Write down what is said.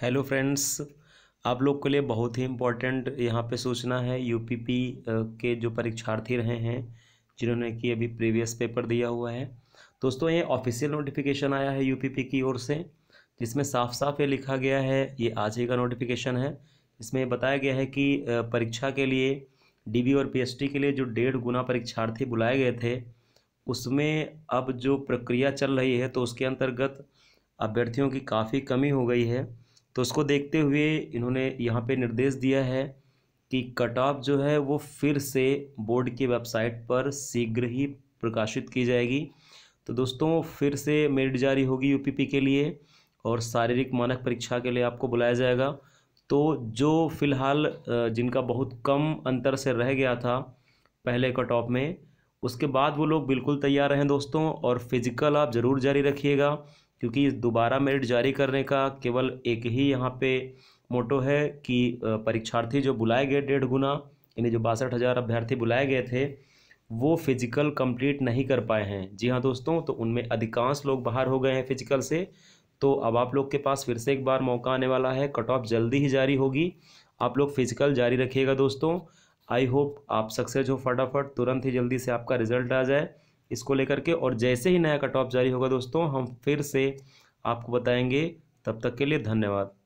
hello friends आप लोग के लिए बहुत ही इम्पोर्टेंट यहाँ पे सूचना है यूपीपी के जो परीक्षार्थी रहे हैं जिन्होंने कि अभी प्रीवियस पेपर दिया हुआ है दोस्तों ये ऑफिशियल नोटिफिकेशन आया है यूपीपी की ओर से जिसमें साफ साफ ये लिखा गया है ये आज ही का नोटिफिकेशन है इसमें बताया गया है कि परीक्षा के लिए डी और पी के लिए जो डेढ़ गुना परीक्षार्थी बुलाए गए थे उसमें अब जो प्रक्रिया चल रही है तो उसके अंतर्गत अभ्यर्थियों की काफ़ी कमी हो गई है तो उसको देखते हुए इन्होंने यहाँ पे निर्देश दिया है कि कट ऑफ जो है वो फिर से बोर्ड की वेबसाइट पर शीघ्र ही प्रकाशित की जाएगी तो दोस्तों फिर से मेरिट जारी होगी यूपीपी के लिए और शारीरिक मानक परीक्षा के लिए आपको बुलाया जाएगा तो जो फ़िलहाल जिनका बहुत कम अंतर से रह गया था पहले कट ऑफ में उसके बाद वो लोग बिल्कुल तैयार हैं दोस्तों और फिज़िकल आप ज़रूर जारी रखिएगा क्योंकि दोबारा मेरिट जारी करने का केवल एक ही यहाँ पे मोटो है कि परीक्षार्थी जो बुलाए गए डेढ़ गुना यानी जो बासठ हज़ार अभ्यर्थी बुलाए गए थे वो फिजिकल कंप्लीट नहीं कर पाए हैं जी हाँ दोस्तों तो उनमें अधिकांश लोग बाहर हो गए हैं फिजिकल से तो अब आप लोग के पास फिर से एक बार मौका आने वाला है कट ऑफ जल्दी ही जारी होगी आप लोग फिजिकल जारी रखिएगा दोस्तों आई होप आप सक्सेस हो फटाफट तुरंत ही जल्दी से आपका रिजल्ट आ जाए इसको लेकर के और जैसे ही नया कट ऑफ जारी होगा दोस्तों हम फिर से आपको बताएंगे तब तक के लिए धन्यवाद